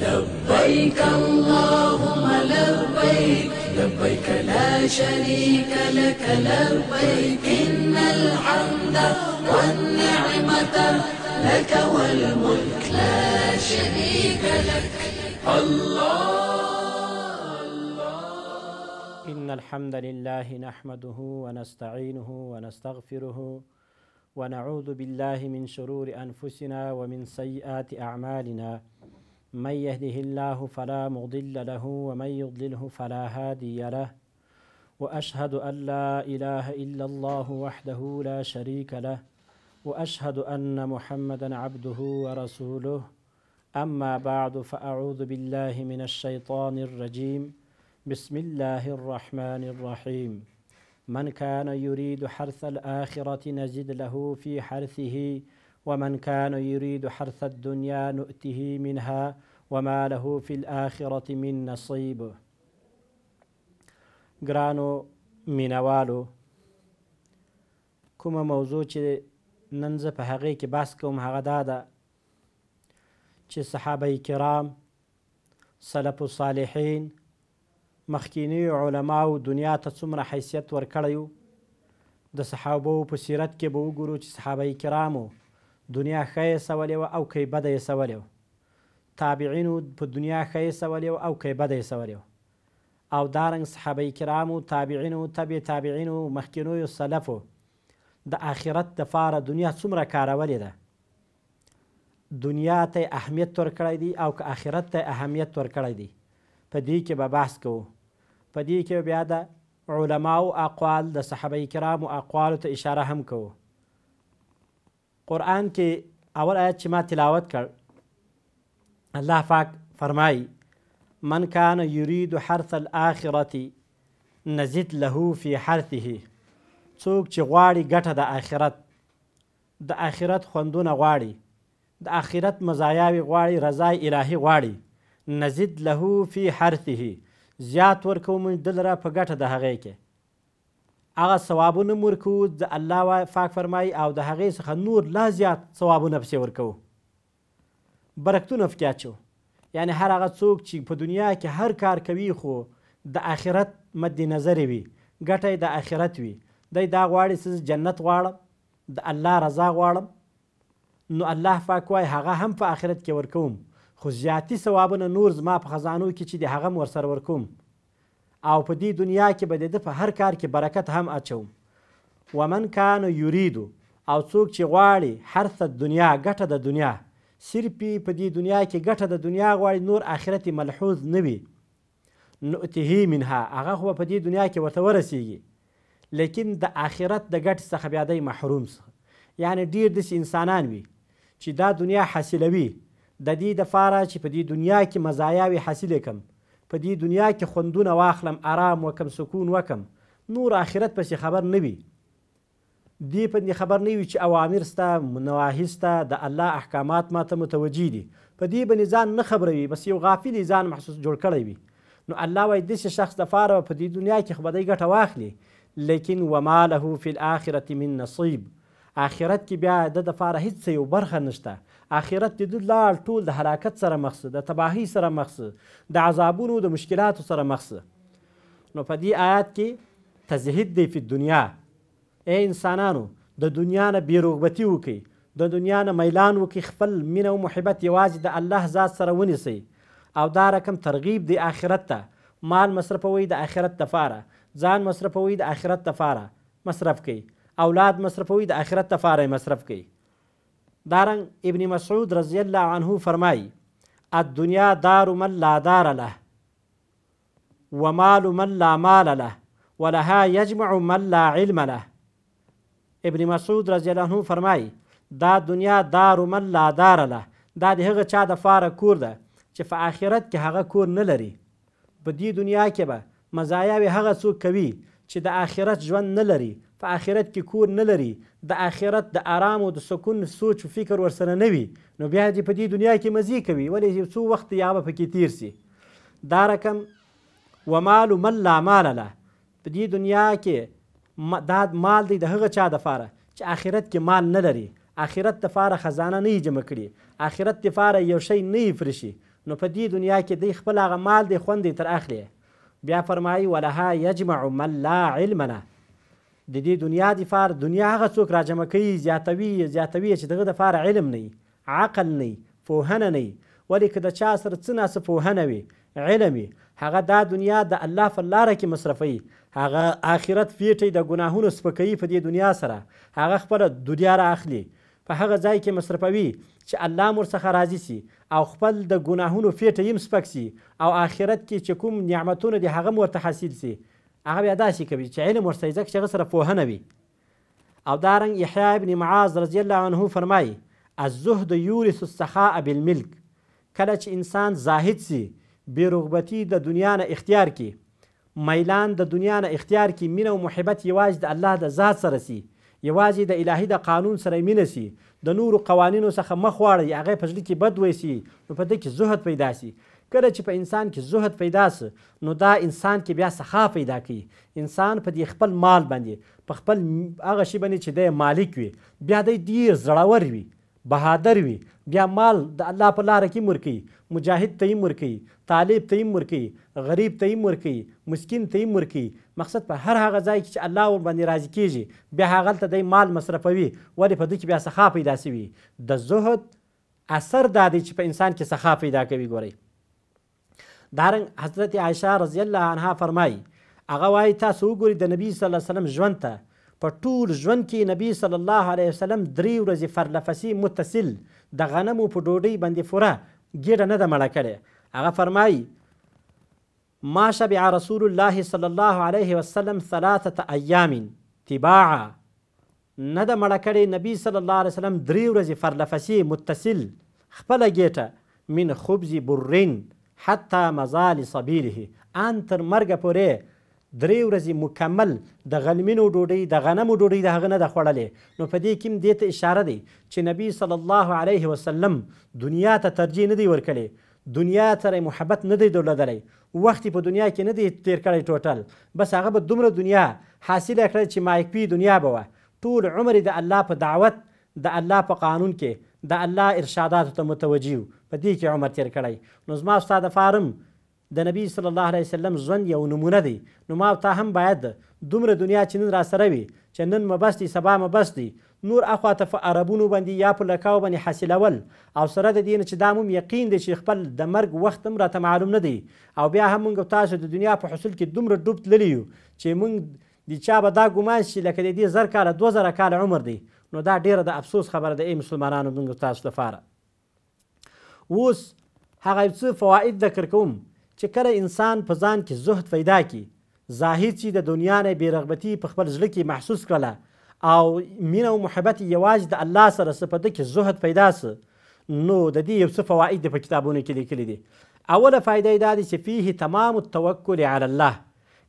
لبيك اللهم لبيك لبيك لا شريك لك لبيك إن الحمد والنعمة لك والملك لا شريك لك الله, إن الحمد لله نحمده ونستعينه ونستغفره ونعوذ بالله من شرور أنفسنا ومن سيئات أعمالنا من يهده الله فلا مضل له ومن يضلله فلا هادي له واشهد ان لا اله الا الله وحده لا شريك له واشهد ان محمدا عبده ورسوله اما بعد فاعوذ بالله من الشيطان الرجيم بسم الله الرحمن الرحيم من كان يريد حرث الاخره نجد له في حرثه ومن كان يريد حرث الدنيا نؤته منها وما له فی الاخره من نصیب ګرانو مینوالو کومه موضوع چې نن زه په هغې کې بحث کوم هغه دا ده چې صحابه کرام سلف صالحین مخکینی علماو دنیا ته څومره حیثیت ورکړی د صحابو په سیرت کې به وګورو چې صحابه کرامو دنیا ښه یې سولې وه او که یې بده یې سولې وه تابعینو په دنیا ښه یې سولی او که یې بده یې سولی او دارنګ صحابه کرامو تابعینو تبع تابعینو مخکینویو سلفو د آخرت دپاره دنیا څومره کارولې ده دنیا ته اهمیت ورکړی دی او که آخرت ته اهمیت ورکړی دی په دې کې به بحث کوو په دې کې بیا د علماو اقوال د صحابه کرامو اقوالو ته اشاره هم کوو قرآن کې اول آیت چې ما تلاوت کړ الله پاک فرمای من کان یرید حرث الاخرتی نزد له فی حرثه څوک چې غواړي ګټه د آخرت د آخرت خوندونه غواړي د آخرت مزایاوي غواړي رضای الهي غواړي نزد له فی حرثه زیات ورکو موږ دل را په ګټه د هغې کې هغه ثوابونه مورکو د الله پاک فرمای او د هغې څخه نور لا زیات ثوابونه پسې ورکوو برکتونه فکر اچو یعنی هر هغه څوک چې په دنیا کې هر کار کوي خو د آخرت مد نظر وي ګټه د آخرت وي دی دا غواړي چې جنت غواړم د الله رضا غواړم نو الله پاک وای هغه هم په آخرت کې ورکوم خو زیاتی ثوابونه نور زما په خزانو کې چې د هغه ورسره ورکوم او په دې دنیا کې به د په هر کار کې برکت هم اچوم ومن کان یریدو او څوک چې غواړي حرث دنیا ګټه د دنیا صرف په دې دنیا کې ګټه د دنیا غواړي نور آخرت ملحوظ نه وي نؤتهی منها هغه خو په دې دنیا کې ورته ورسیږي لیکن د آخرت د ګټې څخه بیا دی محروم څخه یعنی ډیر داسې انسانان وي چې دا دنیا حاصلوي د دې دپاره چې په دې دنیا کې مزایاوې حاصلې کم په دې دنیا کې خوندونه واخلم آرام وکم سکون وکم نور آخرت پسې خبر نه وي دی په خبر نه وي چې اوامر ستا نواهی ستا د الله احکامات ماته متوجه دي په دې باندې ځان نه خبروي بس یو غافل ځان محسوس جوړ کړی وي نو الله وایي داسې شخص دپاره په دې دنیا کې خو به دی ګټه واخلي لیکن وما له فی الآخرة من نصیب آخرت کې بیا د دپاره هیڅ یو برخه نشته آخرت د دوی لاړ ټول د هلاکت سره مخ د تباهی سره مخ د عذابونو د مشکلاتو سره مخ نو په دې آیات کې تزهید دی فی الدنیا ای انسانانو د دنیا نه بیرغبتي وکئ د دنیا نه میلان وکئ خپل مینه او محبت یوازې د الله ذات سره ونیسئ او دا رقم ترغیب دی آخرت ته مال مصرفوئ د آخرت دپاره ځان مصرفوئ د آخرت دپاره مصرف کوئ اولاد مصرفوئ د آخرت دپاره یې مصرف کوئ دارنګ ابن مسعود رضی الله عنه فرمایي الدنیا دار من لا دار له ومال من لا مال له ولها يجمع من لا علم له ابن مسعود رضی الله عنه فرمایي دا دنیا دار من لا دار له دا د هغه چا د فاره کور ده چې په آخرت کې هغه کور نه لري په دې دنیا کې به مزایاوې هغه څوک کوي چې د آخرت ژوند نه لري په آخرت کې کور نه لري د آخرت د آرام او د سکون سوچ او فکر ورسره نه وي نو بیا دې په دې دنیا کې مزې کوي ولې یو څو وخت یا به پکې تیر سي دا رقم ومال من لا مال له په دې دنیا کې دا مال دی د هغه چا دپاره چې آخرت کې مال نه لري آخرت دپاره خزانه نه جمع کړي آخرت دپاره یو شی نه فرشي نو په دې دنیا کې دی خپل هغه مال دی خوند تر اخلي بیا فرمایي ولها یجمع من لا علم نه د دې دنیا دفار دنیا هغه څوک را جمع کوي زیاتوي زیاتوي چې دغه دپاره علم نه عقل نه پوهنه نه ولې که د چا سره څه ناڅه پوهنه وي علم هغه دا دنیا د الله په لاره کې مصرفوي هغه آخرت فیټي د ګناهونو سپکوي په دې دنیا سره هغه خپله دنیا رااخلي په هغه ځای کې مصرفوي چې الله مور څخه راضي سي او خپل د ګناهونو فیټه یې سپک سي او آخرت کې چې کوم نعمتونه دي هغه ورته حاصل سي هغه بیا داسې کوي چې علم ورسته ځکه چې هغه سره پوهنه وي او دارنګ احیا ابن معاذ رضی الله عنه فرمایي الزهد یورث السخاء بالملک کله چې انسان زاهد سي بیرغبتی د دنیا نه اختیار کی میلان د دنیا نه اختیار کی مینه او محبت یوازې د الله د ذات سره سي یوازې د الهي د قانون سره مینه سي د نورو قوانینو څخه مخ واړي هغې په زړه کې بد ویسي نو په ده کې زهد پیدا سي کله چې په انسان کې زهد پیدا سه نو دا انسان کې بیا سخا پیدا کوي انسان په دې خپل مال باندې په خپل هغه شی باندې چې دی مالک وي بیا دی ډیر زړور وي بهادر وي بیا مال د الله په لاره کې مرکي مجاهد ته یې مرکي طالب ته هم ورکوي غریب ته هم ورکوي مسکین ته هم ورکوي مقصد په هر هغه ځای کې چې الله ورباندې راضي کیږي بیا هغلته دی مال مصرفوي ولې په دوی کې بیا سخا پیدا سوي د زهد اثر دا دی چې په انسان کې سخا پیدا کوي ګورئ دارنګ حضرت عایشه رضی الله عنها فرمایي هغه وایي تاسو وګورئ د نبی صلی الله علیه وسلم ژوند ته په ټول ژوند کې نبی صلی الله علیه وسلم درې ورځې فرلفسي متصل د غنمو په ډوډۍ باندې فوره ګیډه نه ده مړه کړې هغه فرمایي ما شبع رسول الله صلی الله علیه وسلم ثلاثه ایام تباعا نه د مړه کړې نبی صلی الله علیه وسلم درې ورځې فرلفسي متصل خپله ګیټه من خبز برین حتی مزال سبیله ان تر مرګه پورې درې ورځې مکمل د غلمینو ډوډۍ د غنمو ډوډۍ د هغه نه ده خوړلې نو په دې کې هم دې ته اشاره دی چې نبی صلی الله علیه وسلم دنیا ته ترجیح نه دی ورکړی دنیا سره محبت نه دی درلودلی وخت په دنیا کې نه دی تیر کړی ټوټل بس هغه به دومره دنیا حاصله کړی چې مایکپی دنیا به وه ټول عمر د الله په دعوت د الله په قانون کې د الله ارشاداتو ته متوجه په دې کې عمر تیر کړی نو زما ستا د فارم د نبی صلی الله علیه وسلم ژوند یو نمونه دی نو ما تا هم باید دومره دنیا چې نن را سره وي چې نن مبستی سبا مبستی نور اخواته په عربونو باندې یا په لکاو باندې حاصلول او سره د دې نه چې دا موږ یقین دی چې خپل د مرګ وخت هم راته معلوم نه دی او بیا هم موږ تاسو د دنیا په حصول کې دومره ډوب تللی یو چې موږ د چا به دا ګمان شي لکه د دې زر کاله دوه زره کاله عمر دی نو دا ډیره د افسوس خبره ده ای مسلمانانو موږ تاسو لپاره اوس هغه څه فواید ذکر کوم چې کله انسان په ځان کې زهد پیدا کړي زاهد چې د دنیا نه بیرغبتی په خپل زړه کې محسوس کړله او مینه او محبت یوازې د الله سره سپده کې زهد پیدا سه نو د دې یو څه فواید په کتابونو کې لیکلي دي اوله فایده دا ده چې فيه تمام التوکل علی الله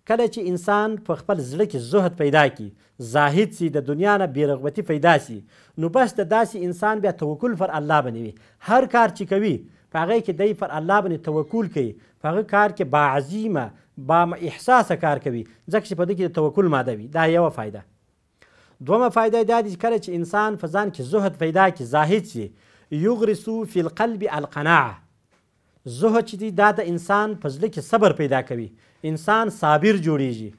کله چې انسان په خپل زړه کې زهد پیدا کی زاهد سي د دنیا نه بیرغبتی پیدا سي نو بس د داسې انسان بیا توکل پر الله باندې وي هر کار چې کوي په هغه کې دی پر الله باندې توکل کوي په هغه کار کې با عظیمه با احساسه کار کوي ځکه چې په دې کې توکل ماده وي دا یوه فایده دومه فایده دا دي کله چې انسان په ځان کې زهد پیدا کی زاهد شي یغرسو فی القلب القناعه زهد چې دی دا د انسان په زړه کې صبر پیدا کوي انسان صابر جوړیږي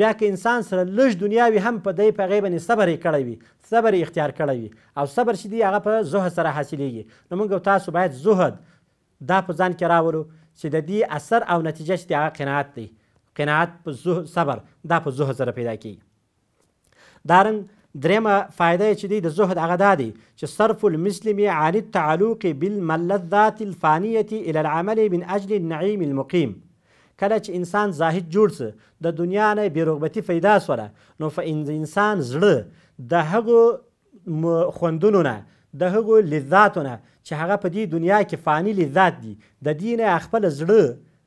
بیا که انسان سره لږ دنیا وي هم په دې پیغې باندې صبر یې کړی وي صبر یې اختیار کړی وي او صبر چې دی هغه په زهد سره حاصلیږي نو موږ تاسو باید زهد دا په ځان کې راولو چې د دې اثر او نتیجه چې دی هغه قناعت دی قناعت په صبر دا په زهد سره پیدا کیږي دارنګ درېمه فایده چې دی د زهد هغه دا دی چې صرف المسلم عن التعلق بالملذات الفانیة الى العمل من اجل النعیم المقیم کله چې انسان زاهد جوړ څه د دنیا نه بیرغبتي پیدا سوله نو په انسان زړه د هغو خوندونو نه د هغو لذاتو نه چې هغه په دې دنیا کې فانی لذات دي د دې نه خپل زړه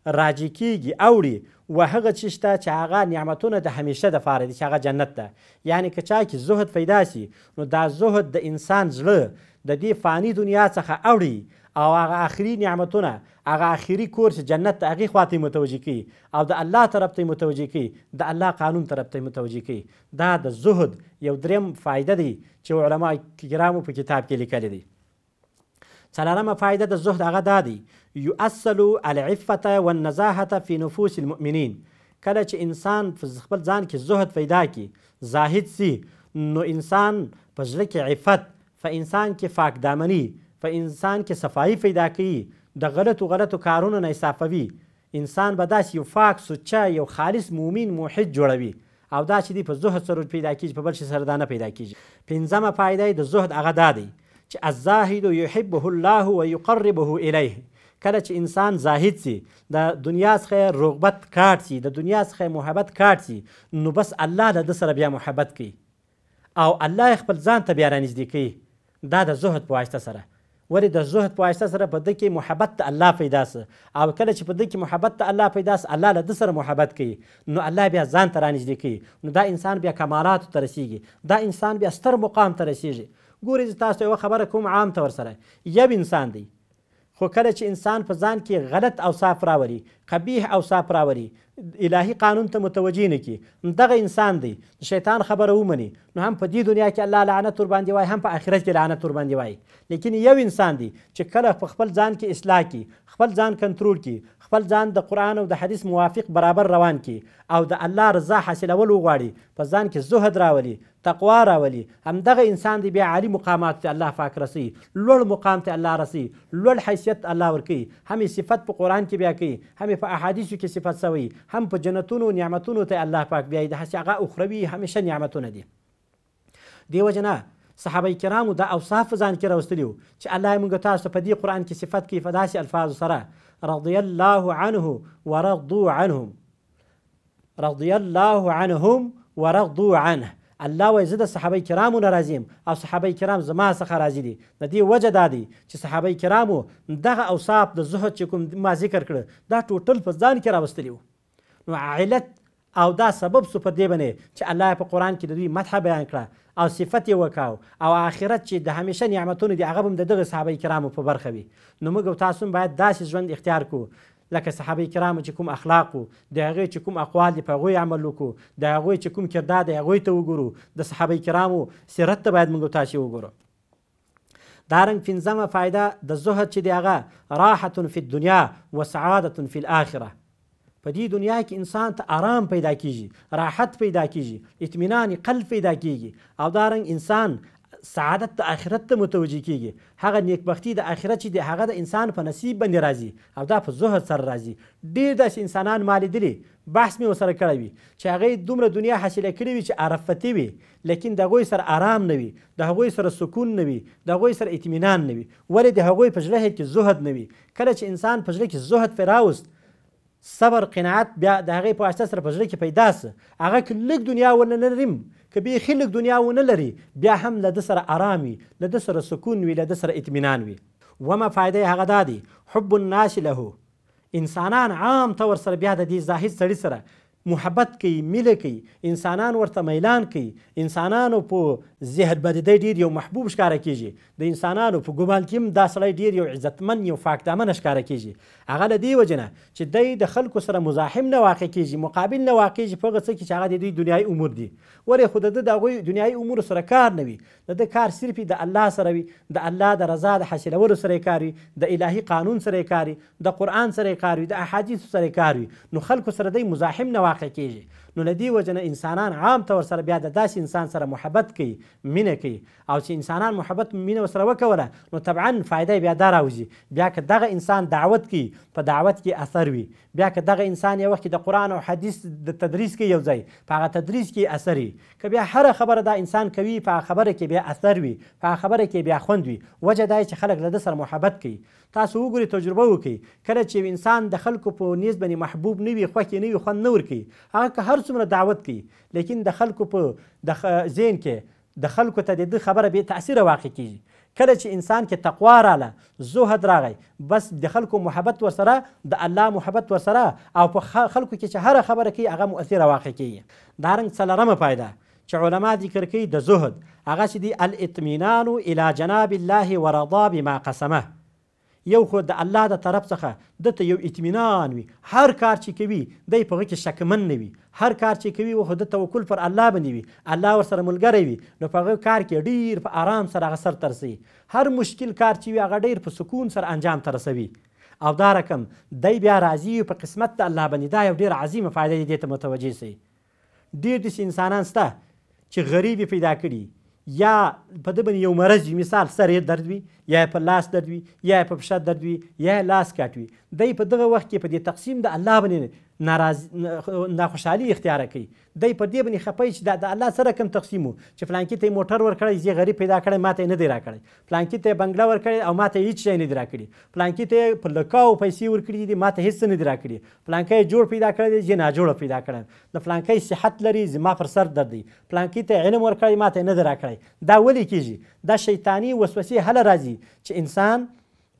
راجی کیږي اوړي و هغه چې شته چې هغه نعمتونه د همیشه د فاره دي چې هغه جنت ده یعنی که چا کې زهد پیدا سي نو دا زهد د انسان زړه د دې فانی دنیا څخه اوړي او هغه آخري نعمتونه هغه آخري کور چې جنت ته هغې خواته متوجه کوي او د الله طرف ته متوجه کوي د الله قانون طرف ته متوجه کوي دا د زهد یو دریم فایده دی چې علما کرامو په کتاب کې لیکلی دی څلورمه فایده د زهد هغه دا دی یؤصل العفه والنزاهه فی نفوس المؤمنین کله چې انسان په خپل ځان کې زهد پیدا کړي زاهد سي نو انسان په زړه کې عفت په انسان کې فاکدامني په انسان کې صفایي پیدا کوي د غلطو غلطو کارونو نه انصافوي انسان به داسې یو فاک سوچا یو خالص مومین موحد جوړوي او دا چې دی په زهد سره پیدا کیږي په بل شي سره دا نه پیدا کیږي پنځمه فایده د زهد هغه دا دی چې الزاهد يحبه الله ويقربه الیه کله چې انسان زاهد سي د دنیا څخه رغبت کاټ سي د دنیا څخه محبت کاټ سي نو بس الله له د سره بیا محبت کوي او الله خپل ځان ته بیا رانږدې کوي دا د زهد په واسطه سره ولې د زهد په واسطه سره په ده کې محبت ته الله پیدا سه او کله چې په ده کې محبت ته الله پیدا سه الله له ده سره محبت کوي نو الله بیا ځان ته رانږدې کوي نو دا انسان بیا کمالاتو ته رسیږي دا انسان بیا ستر مقام ته رسیږي ګورئ زه تاسو ته یوه خبره کوم عام ته ورسره یو انسان دی خو کله چې انسان په ځان کې غلط اوصاف راولي قبیح اوصاف راولي الهي قانون ته متوجه نه کی دغه انسان دی شیطان خبره ومني نو هم په دې دنیا کې الله لعنت ور باندې وای هم په آخرت کې لعنت ور باندې وای لیکن یو انسان دی چې کله په خپل ځان کې اصلاح کی خپل ځان کنټرول کی خپل ځان د قرآن او د حدیث موافق برابر روان کی او د الله رضا حاصلول وغواړي په ځان کې زهد راولي تقوا راولي همدغه انسان دی بیا عالی مقامات ته الله پاک رسی لوړ مقام ته الله رسی لوړ حیثیت الله ورکوي همې صفت په قرآن کې بیا کوي همې په احادیثو کې صفت سوی هم په جنتونو نعمتونو ته الله پاک بیایي دهسې هغه اخروي همیشه نعمتونه دي دی وجنه صحابه کرامو دا اوصاف ځان کې راوستلي وو چې الله یې موږ تاسو ته په دې قرآن کې صفت کوي په داسې الفاظو سره رضی الله عنه ورضو عنهم رضی الله عنهم ورضو عنه الله وایي زه د صحابه کرامو نه راضي یم او صحابه کرام زما څخه راضي دي د دې وجه دا دی چې صحابه کرامو دغه اوصاف د زهد چې کوم ما ذکر کړه دا ټوټل په ځان کې راوستلی وو نو علت او دا سبب سو په دې باندې چې الله په قران کې د دوی مدح بیان کړه او صفت یې وکاو او آخرت چې د همیشه نعمتونه دی هغه هم د دغه صحابه کرامو په برخه وي نو موږ تاسو باید داسې ژوند اختیار کوو لکه صحابه کرامو چې کوم اخلاق وو د هغې چې کوم اقوال دي په هغوی عمل وکړو د هغوی چې کوم کردار دی هغوی ته وګورو د صحابه کرامو سیرت ته باید موږ تاسې وګورو دارنګ پنځمه فایده د زهد چې دی هغه راحت فی الدنیا و سعادت فی الاخره په دې دنیا کې انسان ته آرام پیدا کیږي راحت پیدا کیږي اطمینان قلب پیدا کیږي او دارنګ انسان سعادت د آخرت ته متوجه کیږي هغه نیکبختی د آخرت چې دی هغه د انسان په نصیب باندې راځي او دا په زهد سره راځي ډیر داسې انسانان ما لیدلي بحث مې ورسره کړی وي چې هغې دومره دنیا حاصله کړې وي چې عرفتي وي لیکن د هغوی سره آرام نه وي د هغوی سره سکون نه وي د هغوی سره اطمینان نه وي ولې د هغوی په زړه کې زهد نه وي کله چې انسان په زړه کې زهد پرې راوست صبر قناعت بیا د هغې په واسطه سره په زړه کې پیدا سه هغه که لږ دنیا ونه لرم که بیخي لږ دنیا ونه لري بیا هم له ده سره ارام وي له ده سره سکون وي له ده سره اطمینان وي ومه فایده یې هغه دا دی حب الناس له انسانان عام طور سره بیا د دې زاهد سړي سره محبت کوي میله کوي انسانان ورته میلان کوي انسانانو په ذهن به د ډیر یو محبوب ښکاره کیږي د انسانانو په ګمان کې هم دا سړی ډیر یو عزتمن یو فاکتامن ښکاره کیږي هغه له دې وجنه چې دی د خلکو سره مزاحم نه واقع کیږي مقابل نه واقع کیږي په هغه څه کې چې هغه د دوی دنیایي امور دي ولې خو د ده د هغوی دنیایي امورو سره کار نه وي د ده کار صرف د الله سره وي د الله د رضا د حاصلولو سره یې کار وي د الهي قانون سره یې کار وي د قرآن سره یې کار وي د احادیثو سره یې کار وي نو خلکو سره دی مزاحم نه واقع کیږي نو له دې وجه نه انسانان عام طور سره بیا د داسې انسان سره محبت کوي مینه کوي او چې انسانان محبت مینه ورسره وکوله نو طبعا فایده بیا دا راوځي بیا که دغه انسان دعوت کوي په دعوت کې اثر وي بیا که دغه انسان یو وخت د قرآن او حدیث د تدریس کې یو ځای په هغه تدریس کې اثر وي که بیا هره خبره دا انسان کوي په خبره کې بیا اثر وي په خبره کې بیا خوند وي وجه دا چې خلک له ده سره محبت کوي تاسو وګورئ تجربه وکړئ کله چې انسان د خلکو په نیز باندې محبوب نه وي خوښې نه وي خوند نه ورکوي هغه که هر څومره دعوت کوي لیکن د خلکو په د ذهن کې د خلکو ته د ده خبره بې تاثیره واقع کیږي کله چې انسان کې تقوا راله زهد راغی بس د خلکو محبت ورسره د الله محبت ورسره او په خلکو کې چې هره خبره کوي هغه مؤثره واقع کیږي دارنګ څلرمه پایده چې علما ذکر کوي د زهد هغه چې دی الاطمینان الی جناب الله ورضا بما قسمه یو خو د الله د طرف څخه دته یو اطمینان وي هر کار چې کوي دی په هغه کې شکمن نه وي هر کار چې کوي خو د توکل پر الله باندې وي الله ورسره ملګری وي نو په هغه کار کې ډیر په آرام سره هغه سر ترسي هر مشکل کار چې وي هغه ډیر په سکون سره انجام ته رسوي او دا رقم دی بیا راځي په قسمت د الله باندې دا یو ډیر عظیمه فایده دی ته متوجه سي ډیر داسې انسانان شته چې غریبي پیدا کړي یا په ده باندې یو مرض وي مثال سر یې درد وي یا په لاس درد وي یا په پښه درد وي یا لاس کاټ وي دی په دغه وخت کې په دې تقسیم د الله باندې ناراض ناخوشحالي اختیار کوي دی په دې باندې خپه چې د الله سره کوم تقسیم وو چې فلانکي ته موټر ورکړی زی غریب پیدا کړی ماته نه دی راکړی فلانکي ته بنگله ورکړی او ماته هیڅ شی نه دی راکړی فلانکي ته په لکاو پیسې ورکړي دي ماته هیڅ نه دی راکړي فلانکي جوړ پیدا کړی دی زی ناجوړه پیدا کړی د فلانکي صحت لري زما پر سر درد دی فلانکي ته علم ورکړی ماته نه دی راکړی دا ولې کیږي دا شیطانی وسوسې هله راځي چې انسان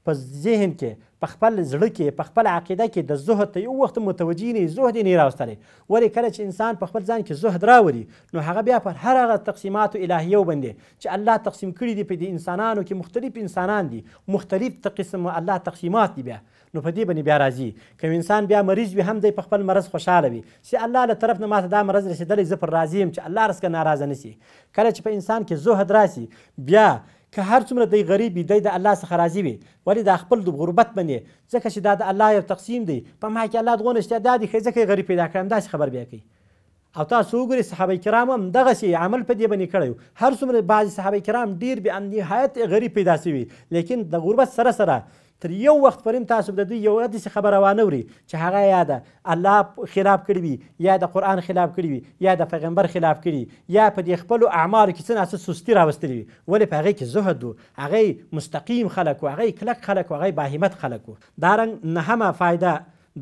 په ذهن کې په خپل زړه کې په خپل عقیده کې د زهد ته یو وخت متوجه نه زهد نه راوستلی ولی کله چې انسان په خپل ځان کې زهد راوري نو هغه بیا پر هر هغه تقسیمات الهیو باندې چې الله تقسیم کړي دي په دې انسانانو کې مختلف انسانان دي مختلف تقسیم الله تقسیمات دي بیا نو په دې باندې بیا راځي کوم انسان بیا مریض وي هم دی په خپل مرض خوشاله وي چې الله له طرف نه ماته دا مرض رسیدلی زه پر راضي یم چې الله رسکه ناراضه نسی کله چې په انسان کې زهد راسي بیا که هر څومره دی غریب وي دی د الله څخه راضي وي ولې دا خپل د غربت منې ځکه چې دا د الله یو تقسیم دی په ما کې الله دغونه استعداد ښیي ځکه یې غریب پیدا کړم داسې خبر بیا کوي او تاسو وګورئ صحابه کرام هم دغسې عمل په دې باندې کړی هر څومره بعضې صحابه کرام ډیر بې نهایت غریب پیدا شوي لیکن د غربت سره سره تر یو وخت پورې تاسو د دوی یو داسې خبره وانوري چې هغه یا د الله خلاف کړی وي یا د قرآن خلاف کړی وي یا د پیغمبر خلاف کړي یا په دې خپلو اعمالو کې څه ناڅه سستي راوستلې وي ولې په هغې کې زهد و هغې مستقیم خلک و هغې کلک خلک و هغې باهمت خلک و دارنګ نهمه فایده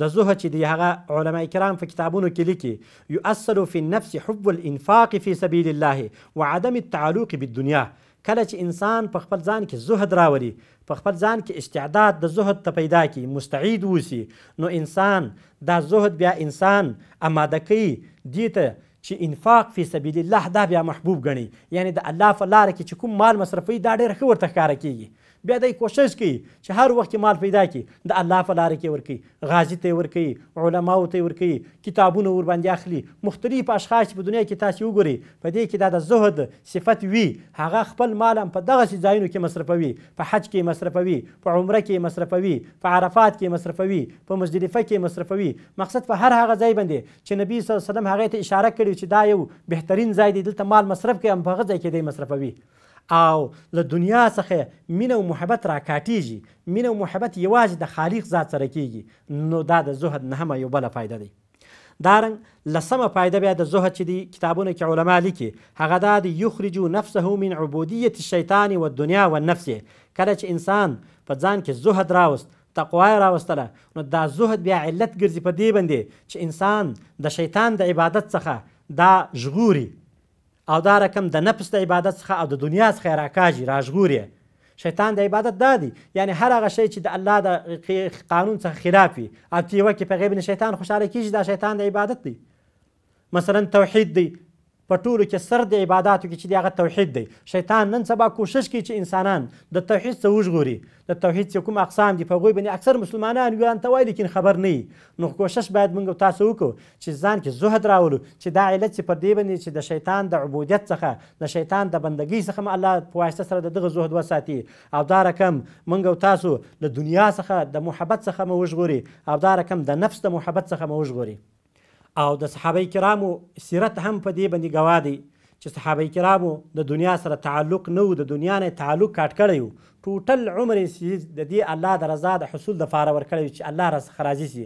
د زهد چې دی هغه علما کرام په کتابونو کې لیکي یؤثر فی النفس حب الانفاق فی سبیل الله وعدم التعلق بالدنیا کله چې انسان په خپل ځان کې زهد راولي په خپل ځان کې استعداد د زهد ته پیدا کی مستعد وسی نو انسان دا زهد بیا انسان اماده کوي دې ته چې انفاق فی سبیل الله دا بیا محبوب ګڼي یعنی د الله په لاره کې چې کوم مال مصرفوي دا ډېر ښه ورته ښکاره کیږي بیا دی کوشش کوي چې هر وخت مال پیدا کړي د الله په لاره کې ورکوي غازي ته یې ورکوي علماو ته یې ورکوي کتابونه ورباندې اخلي مختلف اشخاص په دنیا کې تاسو وګورئ په دې کې دا د زهد صفت وي هغه خپل مال هم په دغسې ځایونو کې مصرفوي په حج کې مصرفوي په عمره کې مصرفوي په عرفات کې مصرفوي په مزدلفه کې مصرفوي مقصد په هر هغه ځای باندې چې نبی صلی الله علیه وسلم هغه ته اشاره کړې چې دا یو بهترین ځای دی دلته مال مصرف کوي هم په هغه ځای کې دی مصرفوي او له دنیا څخه مینه او محبت راکاټیږي مینه او محبت یوازې د خالق ذات سره کیږي نو دا د زهد نهمه یو بله فایده دی دارنګ لسمه فایده بیا د زهد چې دی کتابونه کې علما لیکي هغه دا د یخرجو نفسه من عبودیت الشیطان والدنیا والنفس کله چې انسان په ځان کې زهد راوست تقوا راوستله نو دا زهد بیا علت ګرځي په دې باندې چې انسان د شیطان د عبادت څخه دا ژغوري او دا رقم د نفس د عبادت څخه او د دنیا څخه راکاږي راژغوري شیطان د عبادت دا دی یعنی هر هغه شی چې د الله د قانون څخه خلاف وي او په یوه کې په غیب شیطان خوشحاله کیږي دا شیطان د عبادت دی مثلا توحید دی په ټولو کې سر د عباداتو کې چې دی هغه توحید دی شیطان نن سبا کوشش کوي چې انسانان د توحید څخه وژغوري د توحید چې کوم اقسام دي په هغوی باندې اکثر مسلمانان ویان ته وایي لیکن خبر نه نو کوشش باید موږ تاسو وکړو چې ځان کې زهد راولو چې دا علت چې پر دې باندې چې د شیطان د عبودیت څخه د شیطان د بندګۍ څخه الله په واسطه سره دغه زهد وساتي او دا رقم موږ تاسو له دنیا څخه د محبت څخه مو وژغوري او دا رقم د نفس د محبت څخه مو وژغوري او د صحابه کرامو سیرت هم په دې باندې ګوا دی چې صحابه کرامو د دنیا سره تعلق نه و د دنیا نه تعلق کاټ کړی و ټوټل عمر یې د دې الله د رضا د حصول دپاره ورکړی چې الله راڅخه راضي سي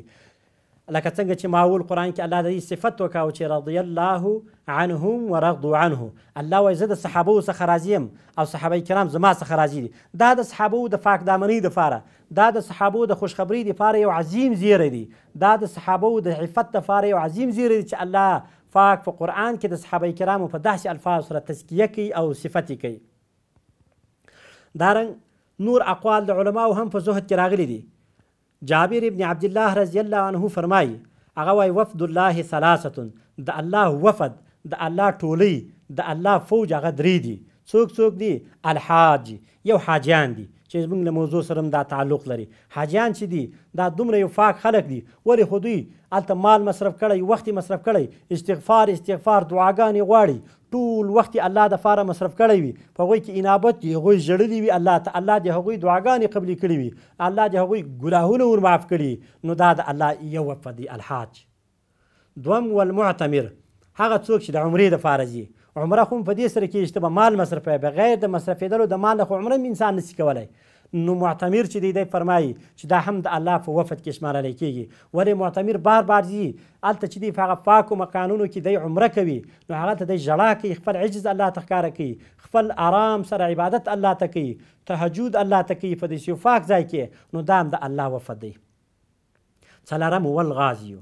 لکه څنګه چې ما وویل قرآن کې الله د دې صفت وکاو چې رضی الله عنهم ورضوا عنه الله وایي زه د صحابو څخه راضي یم او صحابه کرام زما څخه راضي دي دا د صحابو د پاک دامنۍ دپاره دا د صحابو د خوشخبرۍ دپاره یو عظیم زیری دی دا د صحابو د عفت دپاره یو عظیم زیری دی چې الله پاک په قرآن کې د صحابه کرامو په داسې الفاظو سره تزکیه کوي او صفت کوي دارنګ نور اقوال د دا علماو هم په زهد کې راغلي دي جابر ابن عبد الله رضی الله عنه فرمایي هغه وای وفد الله ثلاثه د الله وفد د الله ټولی د الله فوج هغه درې دي څوک څوک دي الحاج یو حاجیان دي چې زموږ له موضوع سره دا تعلق لري حاجیان چې دي دا دومره یو فاک خلک دي ولې خو دوی هلته مال مصرف کړی وخت مصرف کړی استغفار استغفار دعاګانې غواړي ټول وخت الله د فاره مصرف کړی وي په هغوی کې انابت دي هغوی ژړلي وي الله ته الله د هغوی دعاګانې قبلې کړي وي الله د هغوی ګناهونه ور معاف کړي نو دا د الله یو وفه دی الحاج دوم والمعتمر هغه څوک چې د عمرې د فاره ځي عمره خو په دې سره کې چې به مال مصرفوي بغیر د مصرفېدلو د مال خو عمره انسان نسی کولی نو معتمر چې دی دی فرمایي چې دا هم د الله په وفد کې شمارلی کیږي ولې معتمر بار بار ځي هلته چې دی په هغه پاکو مکانونو کې دی عمره کوي نو هغه ته دی ژړا کوي خپل عجز الله ته ښکاره کوي خپل آرام سره عبادت الله ته کوي تهجد الله ته کوي په داسې پاک ځای کې نو دا هم د الله وفد دی څلرم والغازیو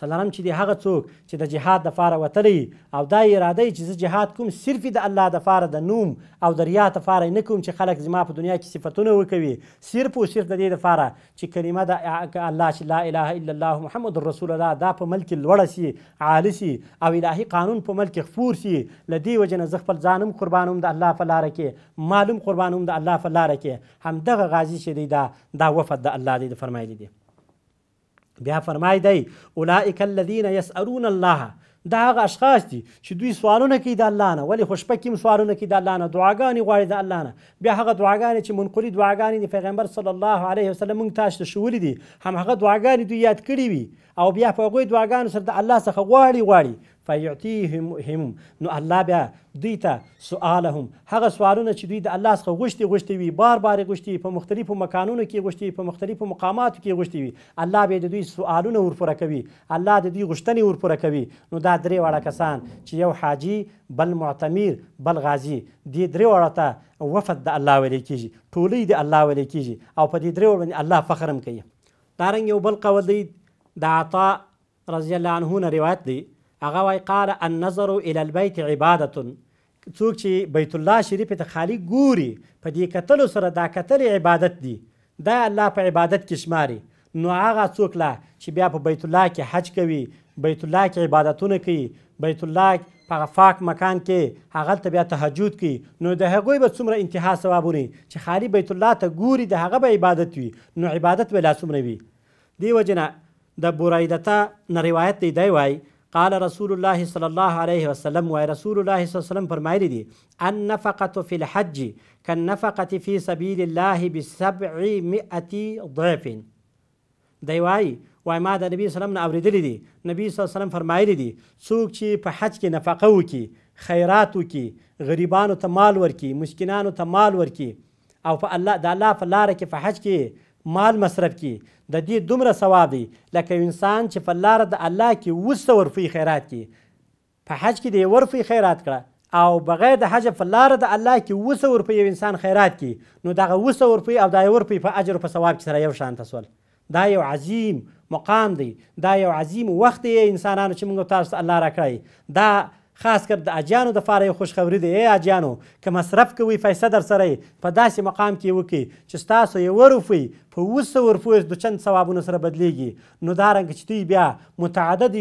څلورم چې دی هغه څوک چې د جهاد دپاره وتلی او دا اراده یې چې زه جهاد کوم صرف د الله دپاره د نوم او د ریا دپاره یې نه کوم چې خلک زما په دنیا کې صفتونه وکوي صرف او صرف د دې دپاره چې کلمه د الله چې لا اله الا الله محمد رسول الله دا په ملک لوړه سي عالی سي او الهي قانون په ملک خفور سي له دې وجې نه زه خپل ځانم قربانوم د الله په لاره کې معلوم قربانوم د الله په لاره کې همدغه غازي چې دی دا دا وفد د الله دی فرمایلی دی بیا فرمای دی اولئک الذین یسالون الله دا هغه اشخاص دي چې دوی سوالونه کوي د الله نه ولې خوشپه کې سوالونه کوي د الله نه دعاګانې غواړي د الله نه بیا هغه دعاګانې چې منقلي دعاګانې د پیغمبر صلی الله علیه وسلم موږ تاسو ته ښوولي دي همهغه دعاګانې دوی یاد کړي وي او بیا په هغوی دعاګانو سره د الله څخه غواړي غواړي فیعطیهم نو الله بیا دوی ته سؤالهم هغه سوالونه چې دوی د الله څخه غوښتي غوښتي وي بار بار غوښتي په مختلفو مکانونو کې غوښتي په مختلفو مقاماتو کې غوښتي وي الله بیا د دوی سوالونه ورپوره کوي الله د دوی غوښتنې ورپوره کوي نو دا درې واړه کسان چې یو حاجی بل معتمیر بل غازی دې درې واړه ته وفد د الله ویلې کیږي ټولۍ د الله ویلې کیږي او په دې درې واړو باندې الله فخر هم کوي دارنګ یو بل قول دی د عطا رضی الله عنه روایت دی هغه وای قال النظر الى البيت عباده څوک چې بیت الله شریف ته خالی ګوري په دې کتلو سره دا کتل عبادت دی دا الله په عبادت کې شماري نو هغه څوک لا چې بیا په بیت الله کې حج کوي بیت الله کې عبادتونه کوي بیت الله په فاک مکان کې هغه ته بیا تهجد کوي نو د هغوی به څومره انتها ثوابونه چې خالی بیت الله ته ګوري د هغه به عبادت وي نو عبادت به لا څومره وي دی وجنه د بورایدته نه روایت دی دی وای قال رسول الله صلی الله علیه وسلم وای رسول الله صلی الله علیه وسلم فرمایلی دي ان نفقه فی الحج كالنفقه فی سبیل الله ب 700 ضعف دی وای وای ما د نبی سلام نه اوریدلی دي نبی صلی الله علیه وسلم فرمایلی دي څوک چې په حج کې نفقه وکي خیرات وکي غریبانو ته مال ورکي مسکینانو ته مال ورکي او په الله د الله په لار کې په حج کې مال مصرف کی د دې دومره ثواب دی لکه انسان چې په لاره د الله کې اوس سوه روپۍ خیرات کی په حج کې د یوه روپۍ خیرات کړه او بغیر د حج په لاره د الله کې اوس سوه روپۍ یو انسان خیرات کی نو دغه اوس سوه روپۍ او دا یوه روپۍ په اجر او په ثواب کې سره یو شانته سول دا یو عظیم مقام دی دا یو عظیم وخت دی انسانانو چې موږ تاسو الله راکړی دا خاص کر د اجیانو د فاره یو خوشخبری دی ای اجیانو که مصرف کوي پیسې در سره په داسې مقام کې وکړي چې ستاسو یو روپۍ په اووه سوه روپیو د چند ثوابونو سره بدلیږي نو دارنګه چې دوی بیا متعدد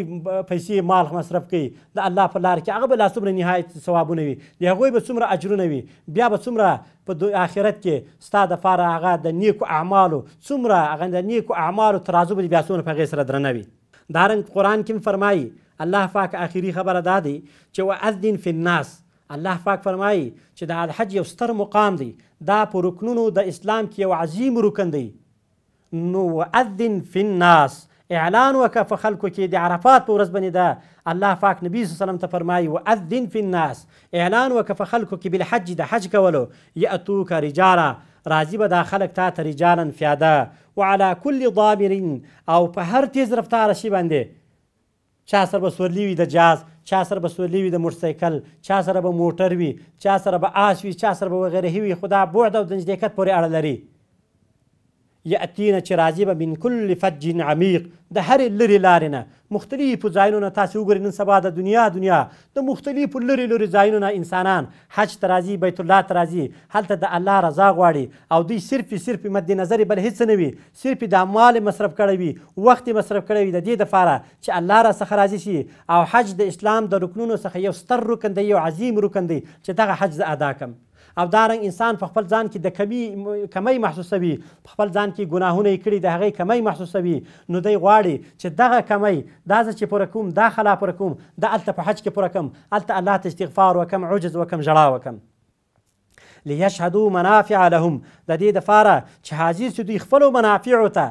پیسې مال مصرف کوي د الله په لار کې هغه به لا څومره نهایت ثوابونه وي د هغوی به څومره اجرونه وي بیا به څومره په آخرت کې ستا دپاره هغه د نیکو اعمالو څومره هغه د نیکو اعمالو ترازو به بیا څومره په هغې سره درنه وي دارنګ قرآن کې فرمایي الله پاک آخري خبره دا دی چې واذن فی الناس الله پاک فرمایي چې د الحج یو ستر مقام دی دا په رکنونو د اسلام کې یو عظیم رکن دی نو واذن فی الناس اعلان وکه په خلکو کې د عرفات په ورځ باندې ده الله پاک نبی صلی وسلم ته فرمایي واذن فی الناس اعلان وکه په خلکو کې بالحج د حج کولو یاتوک رجالا راځي به دا خلک تا ته رجالا فیاده وعلى کل ضامر او په هر تیز رفتار شي باندې چا سره به سورلي وي د جاز چا سره به سورلي وي د موټرسایکل چا سره به موټر وي چا سره به آس وي چا سره به وغیرهی وي خو دا بعد او د نږدېکت پورې اړه لري یاتینا چې راځي به من کل فج عمیق د هرې لرې لارې نه مختلفو ځایونو نه تاسې وګورئ نن سبا د دنیا دنیا د مختلفو لرې لرې ځایونو نه انسانان حج ته راځي بیت الله ته راځي هلته د الله رضا غواړي او دوی صرف صرف مد نظر بل هیڅ نه وي صرف د اموال مصرف کړی وي وخت مصرف کړی وي د دې دپاره چې الله راڅخه راضي شي او حج د اسلام د رکنونو څخه یو ستر رکن دی یو عظیم رکن دی چې دغه حج زه ادا کړم او دارنګ انسان په خپل ځان کې د کمی کمی محسوسوي په خپل ځان کې ګناهونه یې کړي د هغې کمی محسوسوي نو دی غواړي چې دغه کمی دا زه چې پوره کوم دا خلا پوره کوم دا هلته په حج کې پوره کوم هلته الله ته استغفار وکم عجز وکم ژړا وکم لیشهدو منافع لهم د دې دپاره چې حاضر چې دوی خپلو منافعو ته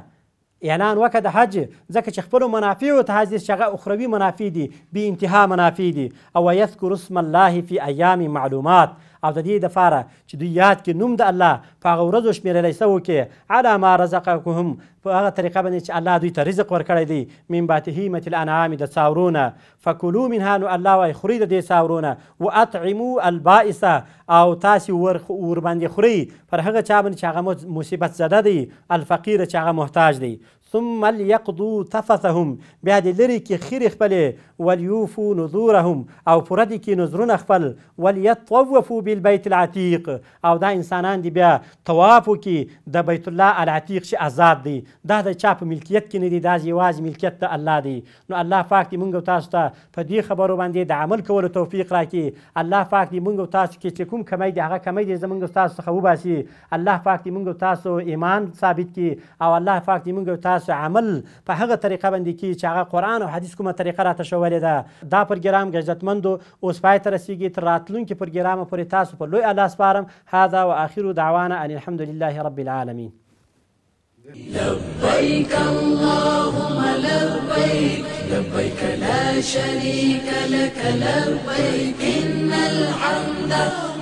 اعلان وکړه د حج ځکه چې خپلو منافعو ته حاضر چې هغه اخروي منافع دي بې انتها منافع دي او یذکر اسم الله فی ایام معلومات او د دې دپاره چې دوی یاد کې نوم د الله په هغه ورځو شمېرلی سوو کې علا ما رزقکهم په هغه طریقه باندې چې الله دوی ته رزق ورکړی دی من بات هیمة الانعام د څاورو نه فکلو منها نو الله وایي خورئ د دې څاورو نه واطعمو البائسه او تاسې ور ورباندې خورئ پر هغه چا باندې چې هغه مصیبت زده دی الفقیر چې هغه محتاج دی ثم ليقضوا تفثهم بیا دې لرې کې خیرې خپلې ولیوفو نذورهم او پوره دي کې نذرونه خپل ولیطوفو بالبیت العتیق او دا انسانان دي بیا طواف وکړي د بیت الله العتیق چې آزاد دی دا د چا په ملکیت کې نه دی دا یوازې ملکیت د الله دی نو الله پاک دې موږ تاسو ته په دې خبرو باندې د عمل کولو توفیق راکړي الله پاک دې موږ تاسو کې چې کوم کمی دی هغه کمی دی زموږ تاسو څخه وباسي الله پاک دې موږ تاسو ایمان ثابت کړي او الله پاک دې موږ تاسو احساس او عمل په هغه طریقه باندې کې چې هغه قرآن او حدیث کومه طریقه راته شولې ده دا پروګرام ګژدتمندو اوس پای ته رسیږي تر راتلونکي پروګرامه پورې تاسو په لوی الله سپارم هذا واخر دعوانا ان الحمد لله رب العالمین لبيك اللهم لبيك لبيك لا شريك لك لبيك إن الحمد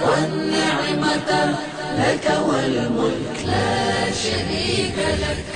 والنعمة لك والملك لا شريك لك